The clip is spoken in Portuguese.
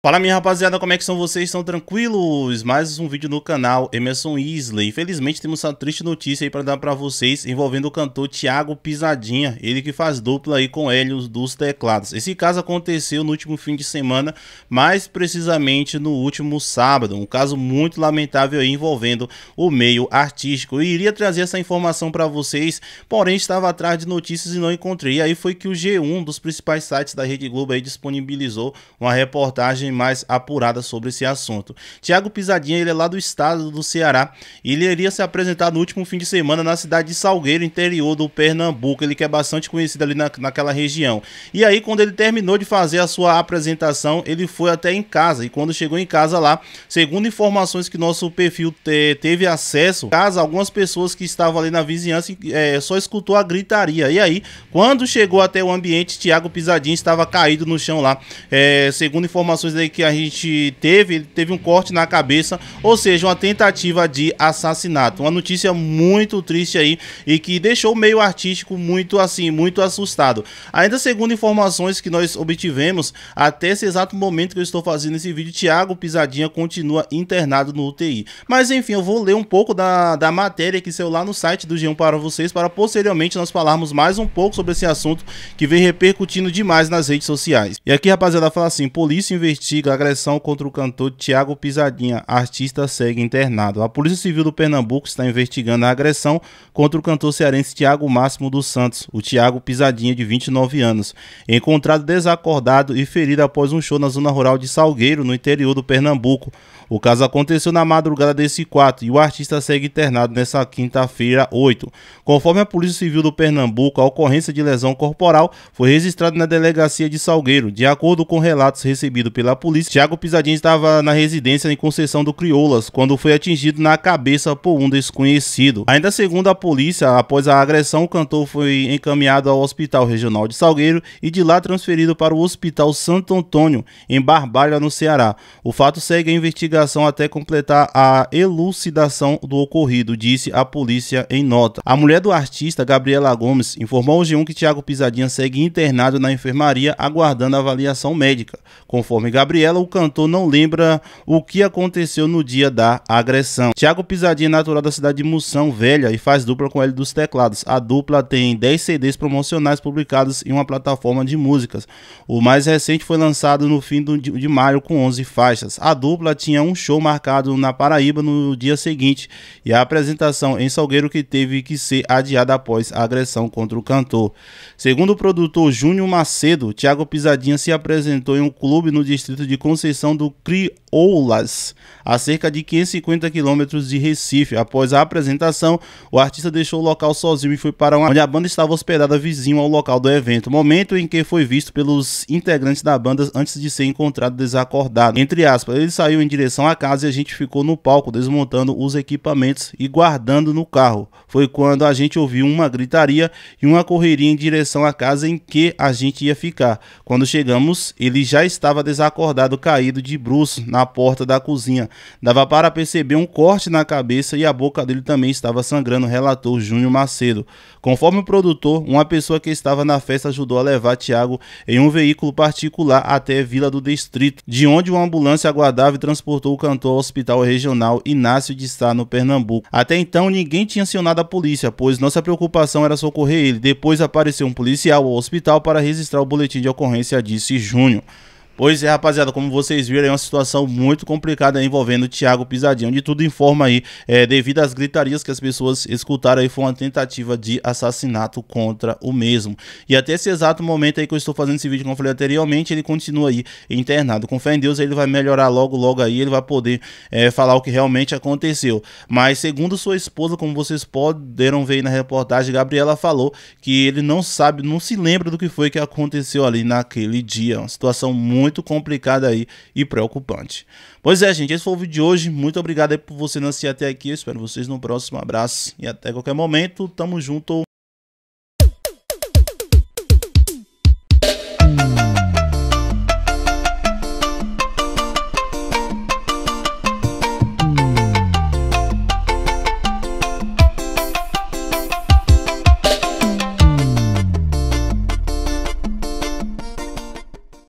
Fala minha rapaziada, como é que são vocês? Estão tranquilos? Mais um vídeo no canal Emerson Isley. Infelizmente temos uma triste notícia aí para dar para vocês envolvendo o cantor Thiago Pisadinha, ele que faz dupla aí com Hélio dos Teclados. Esse caso aconteceu no último fim de semana, mais precisamente no último sábado, um caso muito lamentável aí envolvendo o meio artístico. Eu iria trazer essa informação para vocês, porém estava atrás de notícias e não encontrei. E aí foi que o G1, dos principais sites da Rede Globo aí disponibilizou uma reportagem mais apurada sobre esse assunto. Tiago Pisadinha, ele é lá do estado do Ceará e ele iria se apresentar no último fim de semana na cidade de Salgueiro, interior do Pernambuco, ele que é bastante conhecido ali na, naquela região. E aí, quando ele terminou de fazer a sua apresentação, ele foi até em casa e quando chegou em casa lá, segundo informações que nosso perfil te, teve acesso, casa algumas pessoas que estavam ali na vizinhança é, só escutou a gritaria. E aí, quando chegou até o ambiente, Tiago Pisadinha estava caído no chão lá. É, segundo informações aí que a gente teve, ele teve um corte na cabeça, ou seja, uma tentativa de assassinato. Uma notícia muito triste aí e que deixou o meio artístico muito assim, muito assustado. Ainda segundo informações que nós obtivemos, até esse exato momento que eu estou fazendo esse vídeo, Thiago Pisadinha continua internado no UTI. Mas enfim, eu vou ler um pouco da, da matéria que saiu lá no site do G1 para vocês, para posteriormente nós falarmos mais um pouco sobre esse assunto que vem repercutindo demais nas redes sociais. E aqui, rapaziada, fala assim, polícia investiu investiga a agressão contra o cantor Tiago Pisadinha. Artista segue internado. A Polícia Civil do Pernambuco está investigando a agressão contra o cantor cearense Tiago Máximo dos Santos, o Tiago Pisadinha, de 29 anos, encontrado desacordado e ferido após um show na zona rural de Salgueiro, no interior do Pernambuco. O caso aconteceu na madrugada desse 4 e o artista segue internado nesta quinta-feira, 8. Conforme a Polícia Civil do Pernambuco, a ocorrência de lesão corporal foi registrada na delegacia de Salgueiro. De acordo com relatos recebidos pela polícia, Thiago Pisadinha estava na residência em Conceição do Crioulas quando foi atingido na cabeça por um desconhecido. Ainda segundo a polícia, após a agressão, o cantor foi encaminhado ao Hospital Regional de Salgueiro e de lá transferido para o Hospital Santo Antônio, em Barbalha, no Ceará. O fato segue a investigação até completar a elucidação do ocorrido, disse a polícia em nota. A mulher do artista, Gabriela Gomes, informou ao G1 que Thiago Pisadinha segue internado na enfermaria aguardando avaliação médica. Conforme Gabriela, Gabriela, o cantor, não lembra o que aconteceu no dia da agressão. Tiago Pisadinha é natural da cidade de Moção Velha e faz dupla com ele dos teclados. A dupla tem 10 CDs promocionais publicados em uma plataforma de músicas. O mais recente foi lançado no fim de maio com 11 faixas. A dupla tinha um show marcado na Paraíba no dia seguinte e a apresentação em Salgueiro que teve que ser adiada após a agressão contra o cantor. Segundo o produtor Júnior Macedo, Tiago Pisadinha se apresentou em um clube no distrito de concessão do CRI Oulas, a cerca de 550 quilômetros de Recife. Após a apresentação, o artista deixou o local sozinho e foi para uma... onde a banda estava hospedada vizinho ao local do evento, momento em que foi visto pelos integrantes da banda antes de ser encontrado desacordado. Entre aspas, ele saiu em direção à casa e a gente ficou no palco desmontando os equipamentos e guardando no carro. Foi quando a gente ouviu uma gritaria e uma correria em direção à casa em que a gente ia ficar. Quando chegamos, ele já estava desacordado, caído de bruços na na porta da cozinha. Dava para perceber um corte na cabeça e a boca dele também estava sangrando, relatou Júnior Macedo. Conforme o produtor, uma pessoa que estava na festa ajudou a levar Tiago em um veículo particular até Vila do Distrito, de onde uma ambulância aguardava e transportou o cantor ao Hospital Regional Inácio de Sá, no Pernambuco. Até então, ninguém tinha acionado a polícia, pois nossa preocupação era socorrer ele. Depois apareceu um policial ao hospital para registrar o boletim de ocorrência, disse Júnior. Pois é, rapaziada, como vocês viram, é uma situação muito complicada envolvendo o Thiago Pisadinho. De tudo informa aí, é, devido às gritarias que as pessoas escutaram aí, foi uma tentativa de assassinato contra o mesmo. E até esse exato momento aí que eu estou fazendo esse vídeo, como eu falei anteriormente, ele continua aí internado. Com fé em Deus, ele vai melhorar logo, logo aí, ele vai poder é, falar o que realmente aconteceu. Mas segundo sua esposa, como vocês poderam ver aí na reportagem, Gabriela falou que ele não sabe, não se lembra do que foi que aconteceu ali naquele dia. Uma situação muito muito complicada aí e preocupante. Pois é, gente, esse foi o vídeo de hoje. Muito obrigado aí por você nascer até aqui. Eu espero vocês no próximo. abraço e até qualquer momento. Tamo junto.